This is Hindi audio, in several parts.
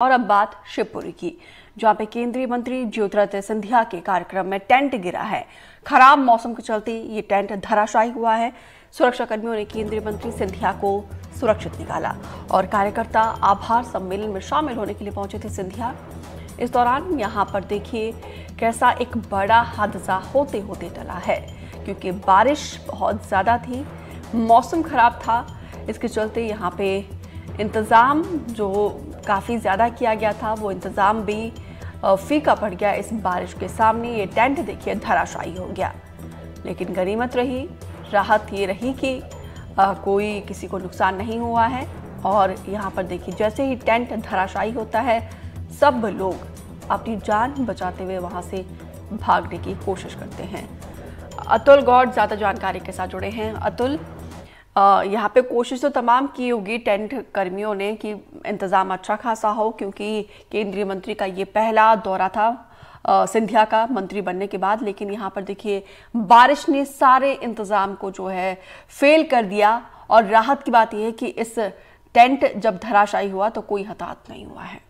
और अब बात शिवपुरी की जहां पे केंद्रीय मंत्री ज्योतिरादित्य सिंधिया के कार्यक्रम में टेंट गिरा है खराब मौसम के चलते ये टेंट धराशायी हुआ है सुरक्षा कर्मियों ने केंद्रीय मंत्री सिंधिया को सुरक्षित निकाला और कार्यकर्ता आभार सम्मेलन में शामिल होने के लिए पहुंचे थे सिंधिया इस दौरान यहाँ पर देखिए कैसा एक बड़ा हादसा होते होते टला है क्योंकि बारिश बहुत ज़्यादा थी मौसम खराब था इसके चलते यहाँ पे इंतज़ाम जो काफ़ी ज़्यादा किया गया था वो इंतज़ाम भी फीका पड़ गया इस बारिश के सामने ये टेंट देखिए धराशायी हो गया लेकिन गनीमत रही राहत ये रही कि आ, कोई किसी को नुकसान नहीं हुआ है और यहाँ पर देखिए जैसे ही टेंट धराशायी होता है सब लोग अपनी जान बचाते हुए वहाँ से भागने की कोशिश करते हैं अतुल गौड ज़्यादा जानकारी के साथ जुड़े हैं अतुल यहाँ पे कोशिश तो तमाम की होगी टेंट कर्मियों ने कि इंतज़ाम अच्छा खासा हो क्योंकि केंद्रीय मंत्री का ये पहला दौरा था सिंधिया का मंत्री बनने के बाद लेकिन यहाँ पर देखिए बारिश ने सारे इंतज़ाम को जो है फेल कर दिया और राहत की बात यह है कि इस टेंट जब धराशायी हुआ तो कोई हताहत नहीं हुआ है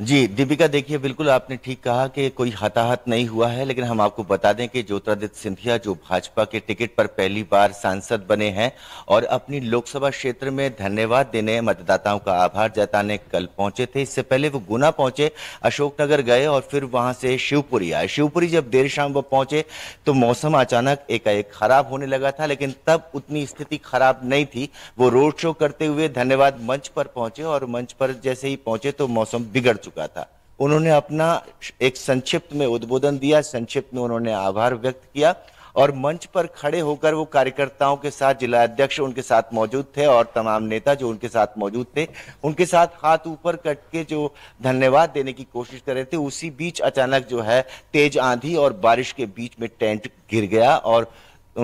जी दीपिका देखिए बिल्कुल आपने ठीक कहा कि कोई हताहत नहीं हुआ है लेकिन हम आपको बता दें कि ज्योतिरादित्य सिंधिया जो भाजपा के टिकट पर पहली बार सांसद बने हैं और अपनी लोकसभा क्षेत्र में धन्यवाद देने मतदाताओं का आभार जताने कल पहुंचे थे इससे पहले वो गुना पहुंचे अशोकनगर गए और फिर वहां से शिवपुरी आए शिवपुरी जब देर शाम वो पहुंचे तो मौसम अचानक एकाएक खराब होने लगा था लेकिन तब उतनी स्थिति खराब नहीं थी वो रोड शो करते हुए धन्यवाद मंच पर पहुंचे और मंच पर जैसे ही पहुंचे तो मौसम बिगड़ चुका था उन्होंने अपना एक संक्षिप्त में उद्बोधन दिया संक्षिप्त में उन्होंने आभार व्यक्त किया और मंच पर खड़े होकर वो कार्यकर्ताओं के साथ जिला अध्यक्ष उनके साथ मौजूद थे और तमाम नेता जो उनके साथ मौजूद थे उनके साथ हाथ ऊपर कट के जो धन्यवाद देने की कोशिश कर रहे थे उसी बीच अचानक जो है तेज आंधी और बारिश के बीच में टेंट गिर गया और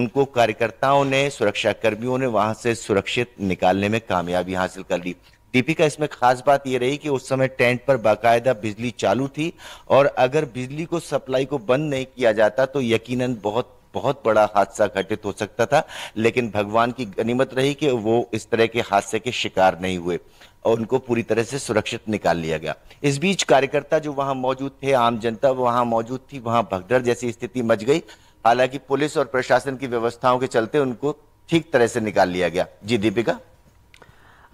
उनको कार्यकर्ताओं ने सुरक्षा कर्मियों ने वहां से सुरक्षित निकालने में कामयाबी हासिल कर ली दीपिका इसमें खास बात यह रही कि उस समय टेंट पर बाकायदा बिजली चालू थी और अगर बिजली को सप्लाई को बंद नहीं किया जाता तो यकीनन बहुत बहुत बड़ा हादसा घटित हो सकता था लेकिन भगवान की गनीमत रही कि वो इस तरह के हादसे के शिकार नहीं हुए और उनको पूरी तरह से सुरक्षित निकाल लिया गया इस बीच कार्यकर्ता जो वहां मौजूद थे आम जनता वहां मौजूद थी वहां भगदड़ जैसी स्थिति मच गई हालांकि पुलिस और प्रशासन की व्यवस्थाओं के चलते उनको ठीक तरह से निकाल लिया गया जी दीपिका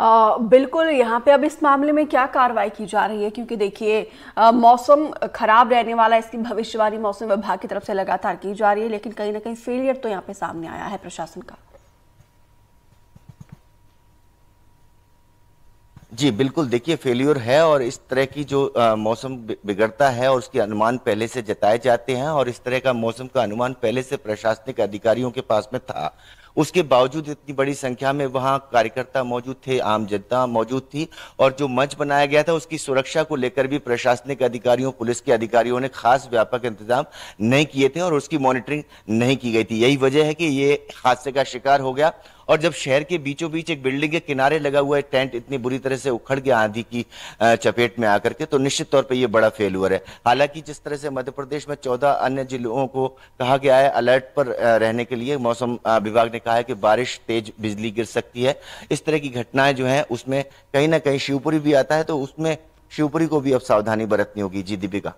आ, बिल्कुल यहाँ पे अब इस मामले में क्या कार्रवाई की जा रही है क्योंकि देखिए मौसम खराब रहने वाला इसकी भविष्यवाणी मौसम विभाग की तरफ से लगातार की जा रही है लेकिन कहीं ना कहीं फेलियर तो यहाँ पे सामने आया है प्रशासन का जी बिल्कुल देखिए फेल्यूर है और इस तरह की जो आ, मौसम बिगड़ता है और उसके अनुमान पहले से जताए जाते हैं और इस तरह का मौसम का अनुमान पहले से प्रशासनिक अधिकारियों के पास में था उसके बावजूद इतनी बड़ी संख्या में वहाँ कार्यकर्ता मौजूद थे आम जनता मौजूद थी और जो मंच बनाया गया था उसकी सुरक्षा को लेकर भी प्रशासनिक अधिकारियों पुलिस के अधिकारियों ने खास व्यापक इंतजाम नहीं किए थे और उसकी मॉनिटरिंग नहीं की गई थी यही वजह है कि ये हादसे का शिकार हो गया और जब शहर के बीचों बीच एक बिल्डिंग के किनारे लगा हुआ है टेंट इतनी बुरी तरह से उखड़ गया आंधी की चपेट में आकर के तो निश्चित तौर पर यह बड़ा फेलुअर है हालांकि जिस तरह से मध्य प्रदेश में चौदह अन्य जिलों को कहा गया है अलर्ट पर रहने के लिए मौसम विभाग ने कहा है कि बारिश तेज बिजली गिर सकती है इस तरह की घटनाएं जो है उसमें कहीं ना कहीं शिवपुरी भी आता है तो उसमें शिवपुरी को भी अब सावधानी बरतनी होगी जी दीपिका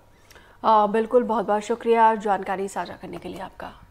बिल्कुल बहुत बहुत शुक्रिया जानकारी साझा करने के लिए आपका